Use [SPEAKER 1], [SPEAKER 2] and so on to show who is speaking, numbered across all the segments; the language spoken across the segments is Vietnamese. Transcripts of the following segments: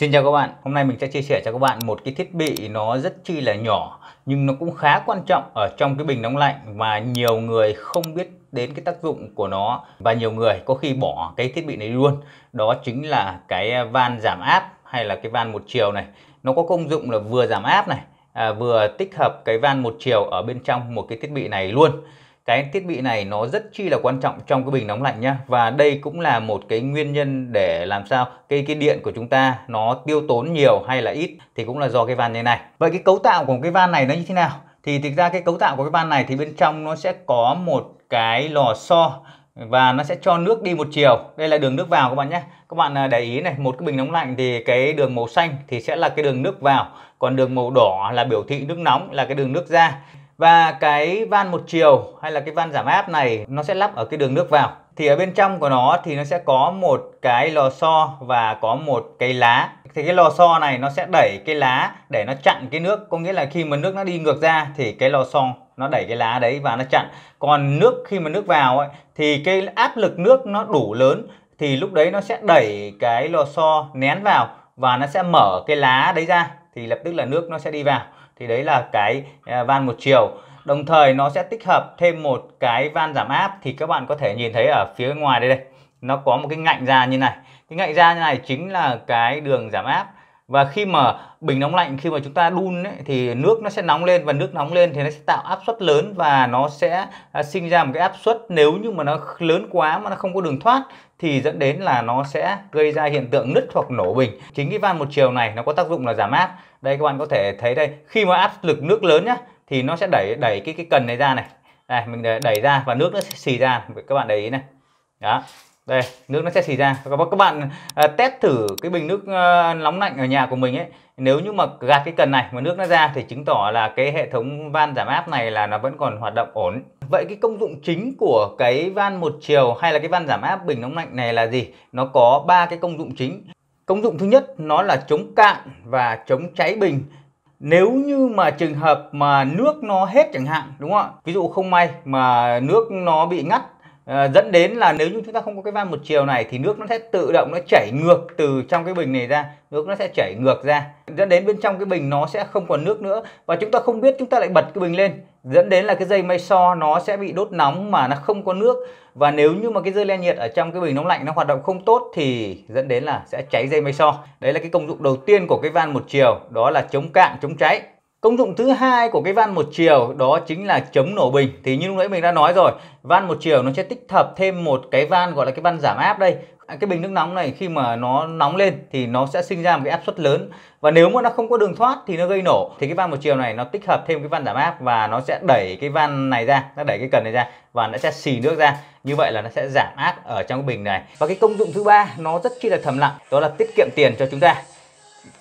[SPEAKER 1] Xin chào các bạn, hôm nay mình sẽ chia sẻ cho các bạn một cái thiết bị nó rất chi là nhỏ nhưng nó cũng khá quan trọng ở trong cái bình nóng lạnh và nhiều người không biết đến cái tác dụng của nó và nhiều người có khi bỏ cái thiết bị này luôn đó chính là cái van giảm áp hay là cái van một chiều này nó có công dụng là vừa giảm áp này à, vừa tích hợp cái van một chiều ở bên trong một cái thiết bị này luôn cái thiết bị này nó rất chi là quan trọng trong cái bình nóng lạnh nhá và đây cũng là một cái nguyên nhân để làm sao cái cái điện của chúng ta nó tiêu tốn nhiều hay là ít thì cũng là do cái van như này vậy cái cấu tạo của cái van này nó như thế nào thì thực ra cái cấu tạo của cái van này thì bên trong nó sẽ có một cái lò xo và nó sẽ cho nước đi một chiều đây là đường nước vào các bạn nhé các bạn à, để ý này một cái bình nóng lạnh thì cái đường màu xanh thì sẽ là cái đường nước vào còn đường màu đỏ là biểu thị nước nóng là cái đường nước ra và cái van một chiều hay là cái van giảm áp này nó sẽ lắp ở cái đường nước vào thì ở bên trong của nó thì nó sẽ có một cái lò xo và có một cái lá thì cái lò xo này nó sẽ đẩy cái lá để nó chặn cái nước có nghĩa là khi mà nước nó đi ngược ra thì cái lò xo nó đẩy cái lá đấy và nó chặn còn nước khi mà nước vào ấy, thì cái áp lực nước nó đủ lớn thì lúc đấy nó sẽ đẩy cái lò xo nén vào và nó sẽ mở cái lá đấy ra thì lập tức là nước nó sẽ đi vào thì đấy là cái à, van một chiều đồng thời nó sẽ tích hợp thêm một cái van giảm áp thì các bạn có thể nhìn thấy ở phía ngoài đây đây nó có một cái ngạnh ra như này cái ngạnh ra như này chính là cái đường giảm áp và khi mà bình nóng lạnh khi mà chúng ta đun ấy, thì nước nó sẽ nóng lên và nước nóng lên thì nó sẽ tạo áp suất lớn và nó sẽ à, sinh ra một cái áp suất nếu như mà nó lớn quá mà nó không có đường thoát thì dẫn đến là nó sẽ gây ra hiện tượng nứt hoặc nổ bình chính cái van một chiều này nó có tác dụng là giảm áp đây các bạn có thể thấy đây khi mà áp lực nước lớn nhá thì nó sẽ đẩy đẩy cái cái cần này ra này này mình đẩy ra và nước nó sẽ xì ra các bạn để ý này đó đây nước nó sẽ xì ra các bạn à, test thử cái bình nước à, nóng lạnh ở nhà của mình ấy nếu như mà gạt cái cần này mà nước nó ra thì chứng tỏ là cái hệ thống van giảm áp này là nó vẫn còn hoạt động ổn vậy cái công dụng chính của cái van một chiều hay là cái van giảm áp bình nóng lạnh này là gì nó có ba cái công dụng chính Công dụng thứ nhất nó là chống cạn và chống cháy bình. Nếu như mà trường hợp mà nước nó hết chẳng hạn đúng không ạ? Ví dụ không may mà nước nó bị ngắt Ờ, dẫn đến là nếu như chúng ta không có cái van một chiều này thì nước nó sẽ tự động nó chảy ngược từ trong cái bình này ra nước nó sẽ chảy ngược ra dẫn đến bên trong cái bình nó sẽ không còn nước nữa và chúng ta không biết chúng ta lại bật cái bình lên dẫn đến là cái dây may so nó sẽ bị đốt nóng mà nó không có nước và nếu như mà cái dây len nhiệt ở trong cái bình nóng lạnh nó hoạt động không tốt thì dẫn đến là sẽ cháy dây may so đấy là cái công dụng đầu tiên của cái van một chiều đó là chống cạn chống cháy Công dụng thứ hai của cái van một chiều đó chính là chống nổ bình. Thì như lúc nãy mình đã nói rồi, van một chiều nó sẽ tích hợp thêm một cái van gọi là cái van giảm áp đây. Cái bình nước nóng này khi mà nó nóng lên thì nó sẽ sinh ra một cái áp suất lớn và nếu mà nó không có đường thoát thì nó gây nổ. Thì cái van một chiều này nó tích hợp thêm cái van giảm áp và nó sẽ đẩy cái van này ra, nó đẩy cái cần này ra và nó sẽ xì nước ra. Như vậy là nó sẽ giảm áp ở trong cái bình này. Và cái công dụng thứ ba nó rất chi là thầm lặng, đó là tiết kiệm tiền cho chúng ta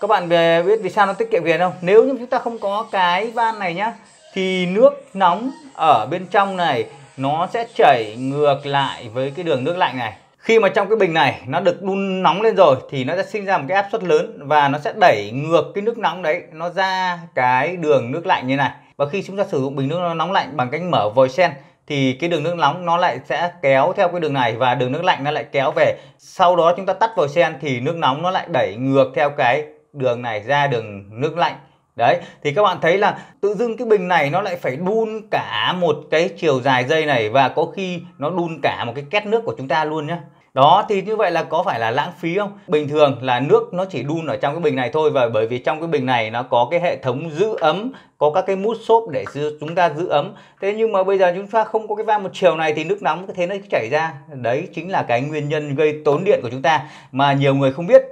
[SPEAKER 1] các bạn về biết vì sao nó tiết kiệm tiền không nếu như chúng ta không có cái van này nhá thì nước nóng ở bên trong này nó sẽ chảy ngược lại với cái đường nước lạnh này khi mà trong cái bình này nó được đun nóng lên rồi thì nó sẽ sinh ra một cái áp suất lớn và nó sẽ đẩy ngược cái nước nóng đấy nó ra cái đường nước lạnh như này và khi chúng ta sử dụng bình nước nóng lạnh bằng cách mở vòi sen thì cái đường nước nóng nó lại sẽ kéo theo cái đường này và đường nước lạnh nó lại kéo về sau đó chúng ta tắt vòi sen thì nước nóng nó lại đẩy ngược theo cái đường này ra đường nước lạnh đấy thì các bạn thấy là tự dưng cái bình này nó lại phải đun cả một cái chiều dài dây này và có khi nó đun cả một cái két nước của chúng ta luôn nhé đó thì như vậy là có phải là lãng phí không bình thường là nước nó chỉ đun ở trong cái bình này thôi và bởi vì trong cái bình này nó có cái hệ thống giữ ấm có các cái mút xốp để chúng ta giữ ấm thế nhưng mà bây giờ chúng ta không có cái van một chiều này thì nước nóng thế nó chảy ra đấy chính là cái nguyên nhân gây tốn điện của chúng ta mà nhiều người không biết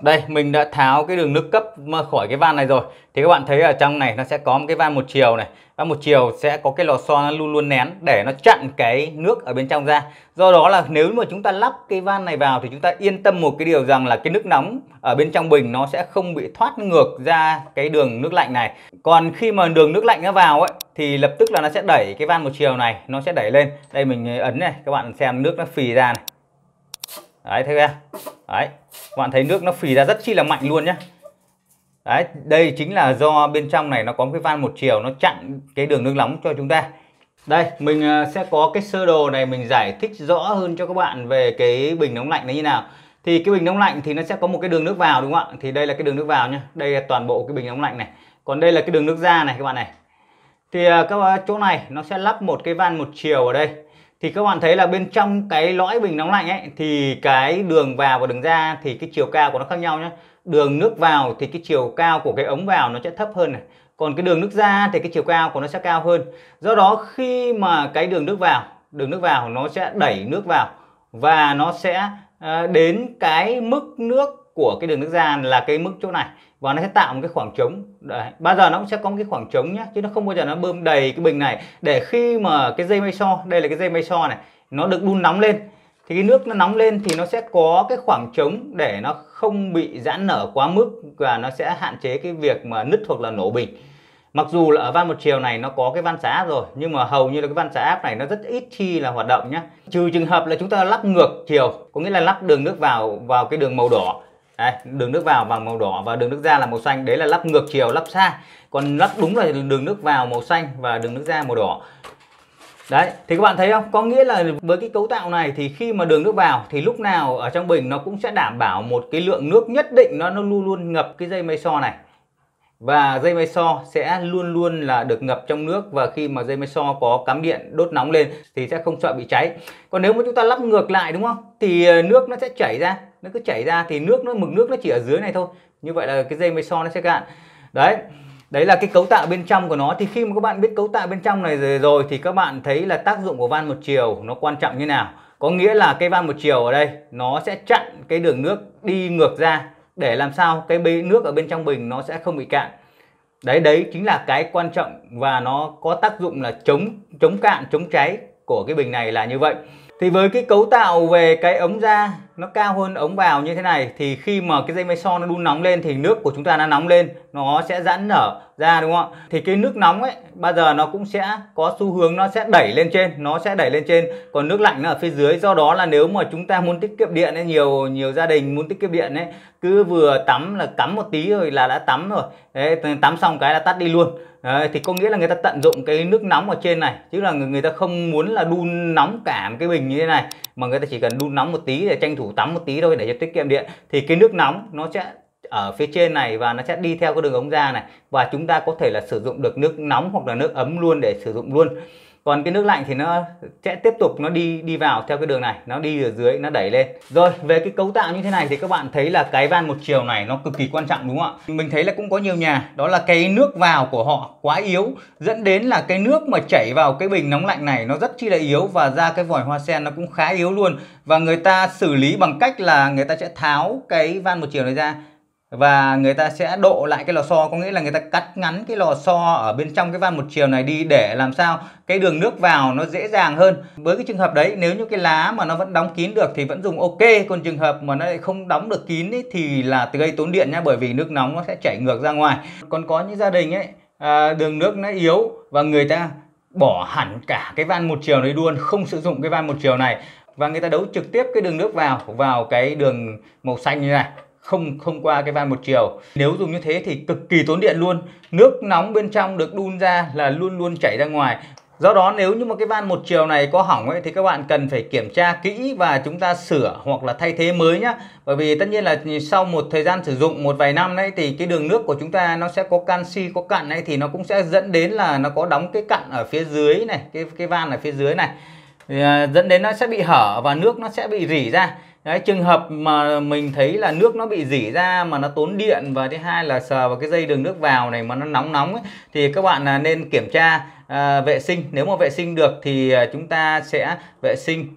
[SPEAKER 1] đây mình đã tháo cái đường nước cấp khỏi cái van này rồi thì các bạn thấy ở trong này nó sẽ có một cái van một chiều này Van một chiều sẽ có cái lò xo nó luôn luôn nén để nó chặn cái nước ở bên trong ra do đó là nếu mà chúng ta lắp cái van này vào thì chúng ta yên tâm một cái điều rằng là cái nước nóng ở bên trong bình nó sẽ không bị thoát ngược ra cái đường nước lạnh này còn khi mà đường nước lạnh nó vào ấy thì lập tức là nó sẽ đẩy cái van một chiều này nó sẽ đẩy lên đây mình ấn này các bạn xem nước nó phì ra này đấy thấy không đấy các bạn thấy nước nó phì ra rất chi là mạnh luôn nhá đấy đây chính là do bên trong này nó có cái van một chiều nó chặn cái đường nước nóng cho chúng ta đây mình à, sẽ có cái sơ đồ này mình giải thích rõ hơn cho các bạn về cái bình nóng lạnh nó như nào thì cái bình nóng lạnh thì nó sẽ có một cái đường nước vào đúng không ạ thì đây là cái đường nước vào nhá đây là toàn bộ cái bình nóng lạnh này còn đây là cái đường nước ra này các bạn này thì à, các chỗ này nó sẽ lắp một cái van một chiều ở đây thì các bạn thấy là bên trong cái lõi bình nóng lạnh ấy thì cái đường vào và đường ra thì cái chiều cao của nó khác nhau nhé đường nước vào thì cái chiều cao của cái ống vào nó sẽ thấp hơn này còn cái đường nước ra thì cái chiều cao của nó sẽ cao hơn do đó khi mà cái đường nước vào đường nước vào nó sẽ đẩy nước vào và nó sẽ ờ, đến cái mức nước của cái đường nước ra là cái mức chỗ này và nó sẽ tạo một cái khoảng trống Đấy. bao giờ nó cũng sẽ có một cái khoảng trống nhé chứ nó không bao giờ nó bơm đầy cái bình này để khi mà cái dây mây so đây là cái dây mây so này nó được đun nóng lên thì cái nước nó nóng lên thì nó sẽ có cái khoảng trống để nó không bị giãn nở quá mức và nó sẽ hạn chế cái việc mà nứt hoặc là nổ bình mặc dù là ở van một chiều này nó có cái van xả áp rồi nhưng mà hầu như là cái van xả áp này nó rất ít khi là hoạt động nhé trừ trường hợp là chúng ta lắp ngược chiều có nghĩa là lắp đường nước vào vào cái đường màu đỏ đây đường nước vào vàng màu đỏ và đường nước ra là màu xanh đấy là lắp ngược chiều lắp xa còn lắp đúng là đường nước vào màu xanh và đường nước ra màu đỏ Đấy, thì các bạn thấy không? Có nghĩa là với cái cấu tạo này thì khi mà đường nước vào thì lúc nào ở trong bình nó cũng sẽ đảm bảo một cái lượng nước nhất định nó nó luôn luôn ngập cái dây mây so này và dây máy so sẽ luôn luôn là được ngập trong nước và khi mà dây máy so có cắm điện đốt nóng lên thì sẽ không sợ bị cháy còn nếu mà chúng ta lắp ngược lại đúng không thì ờ, nước nó sẽ chảy ra nó cứ chảy ra thì nước nó mực nước nó chỉ ở dưới này thôi như vậy là cái dây máy so nó sẽ cạn đấy đấy là cái cấu tạo bên trong của nó thì khi mà các bạn biết cấu tạo bên trong này rồi, rồi thì các bạn thấy là tác dụng của van một chiều nó quan trọng như nào có nghĩa là cái van một chiều ở đây nó sẽ chặn cái đường nước đi ngược ra để làm sao cái nước ở bên trong bình nó sẽ không bị cạn đấy đấy chính là cái quan trọng và nó có tác dụng là chống chống cạn chống cháy của cái bình này là như vậy thì với cái cấu tạo về cái ống ra nó cao hơn ống vào như thế này thì khi mà cái dây mây son nó đun nóng lên thì nước của chúng ta nó nóng lên nó sẽ giãn nở ra đúng không ạ thì cái nước nóng ấy bao giờ nó cũng sẽ có xu hướng nó sẽ đẩy lên trên nó sẽ đẩy lên trên còn nước lạnh nó ở phía dưới do đó là nếu mà chúng ta muốn tiết kiệm điện ấy, nhiều nhiều gia đình muốn tiết kiệm điện ấy cứ vừa tắm là cắm một tí rồi là đã tắm rồi Đấy, tắm xong cái là tắt đi luôn Đấy, thì có nghĩa là người ta tận dụng cái nước nóng ở trên này chứ là người, ta không muốn là đun nóng cả một cái bình như thế này mà người ta chỉ cần đun nóng một tí để tranh thủ tắm một tí thôi để cho tiết kiệm điện thì cái nước nóng nó sẽ ở phía trên này và nó sẽ đi theo cái đường ống ra này và chúng ta có thể là sử dụng được nước nóng hoặc là nước ấm luôn để sử dụng luôn còn cái nước lạnh thì nó sẽ tiếp tục nó đi đi vào theo cái đường này nó đi ở dưới nó đẩy lên rồi về cái cấu tạo như thế này thì các bạn thấy là cái van một chiều này nó cực kỳ quan trọng đúng không ạ mình thấy là cũng có nhiều nhà đó là cái nước vào của họ quá yếu dẫn đến là cái nước mà chảy vào cái bình nóng lạnh này nó rất chi là yếu và ra cái vòi hoa sen nó cũng khá yếu luôn và người ta xử lý bằng cách là người ta sẽ tháo cái van một chiều này ra và người ta sẽ độ lại cái lò xo có nghĩa là người ta cắt ngắn cái lò xo ở bên trong cái van một chiều này đi để làm sao cái đường nước vào nó dễ dàng hơn với cái trường hợp đấy nếu như cái lá mà nó vẫn đóng kín được thì vẫn dùng ok còn trường hợp mà nó lại không đóng được kín ấy, thì là gây tốn điện nhá bởi vì nước nóng nó sẽ chảy ngược ra ngoài còn có những gia đình ấy à, đường nước nó yếu và người ta bỏ hẳn cả cái van một chiều này luôn không sử dụng cái van một chiều này và người ta đấu trực tiếp cái đường nước vào vào cái đường màu xanh như này không không qua cái van một chiều nếu dùng như thế thì cực kỳ tốn điện luôn nước nóng bên trong được đun ra là luôn luôn chảy ra ngoài do đó nếu như mà cái van một chiều này có hỏng ấy thì các bạn cần phải kiểm tra kỹ và chúng ta sửa hoặc là thay thế mới nhá bởi vì tất nhiên là sau một thời gian sử dụng một vài năm đấy thì cái đường nước của chúng ta nó sẽ có canxi có cặn ấy thì nó cũng sẽ dẫn đến là nó có đóng cái cặn ở phía dưới này cái cái van ở phía dưới này thì, à, dẫn đến nó sẽ bị hở và nước nó sẽ bị rỉ ra Đấy, trường hợp mà mình thấy là nước nó bị rỉ ra mà nó tốn điện và thứ hai là sờ vào cái dây đường nước vào này mà nó nóng nóng ấy, thì các bạn nên kiểm tra À, vệ sinh nếu mà vệ sinh được thì à, chúng ta sẽ à, vệ sinh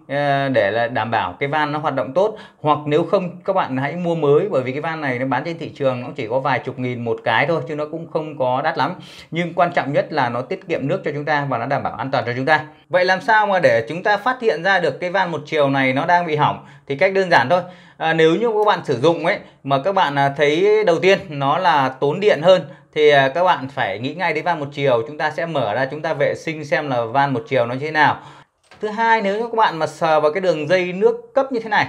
[SPEAKER 1] để là đảm bảo cái van nó hoạt động tốt hoặc nếu không các bạn hãy mua mới bởi vì cái van này nó bán trên thị trường nó chỉ có vài chục nghìn một cái thôi chứ nó cũng không có đắt lắm nhưng quan trọng nhất là nó tiết kiệm nước cho chúng ta và nó đảm bảo an toàn cho chúng ta vậy làm sao mà để chúng ta phát hiện ra được cái van một chiều này nó đang bị hỏng thì cách đơn giản thôi à, nếu như các bạn sử dụng ấy mà các bạn thấy đầu tiên nó là tốn điện hơn thì à, các bạn phải nghĩ ngay đến van một chiều chúng ta sẽ mở ra chúng ta vệ sinh xem là van một chiều nó như thế nào thứ hai nếu các bạn mà sờ vào cái đường dây nước cấp như thế này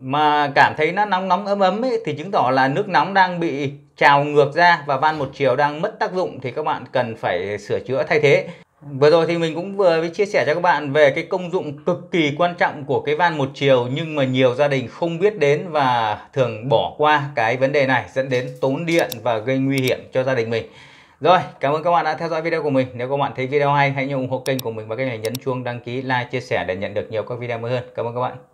[SPEAKER 1] mà cảm thấy nó nóng nóng ấm ấm ấy, thì chứng tỏ là nước nóng đang bị trào ngược ra và van một chiều đang mất tác dụng thì các bạn cần phải sửa chữa thay thế Vừa rồi thì mình cũng vừa mới chia sẻ cho các bạn về cái công dụng cực kỳ quan trọng của cái van một chiều nhưng mà nhiều gia đình không biết đến và thường bỏ qua cái vấn đề này dẫn đến tốn điện và gây nguy hiểm cho gia đình mình. Rồi, cảm ơn các bạn đã theo dõi video của mình. Nếu các bạn thấy video hay, hãy ủng hộ kênh của mình bằng cách này nhấn chuông đăng ký, like, chia sẻ để nhận được nhiều các video mới hơn. Cảm ơn các bạn.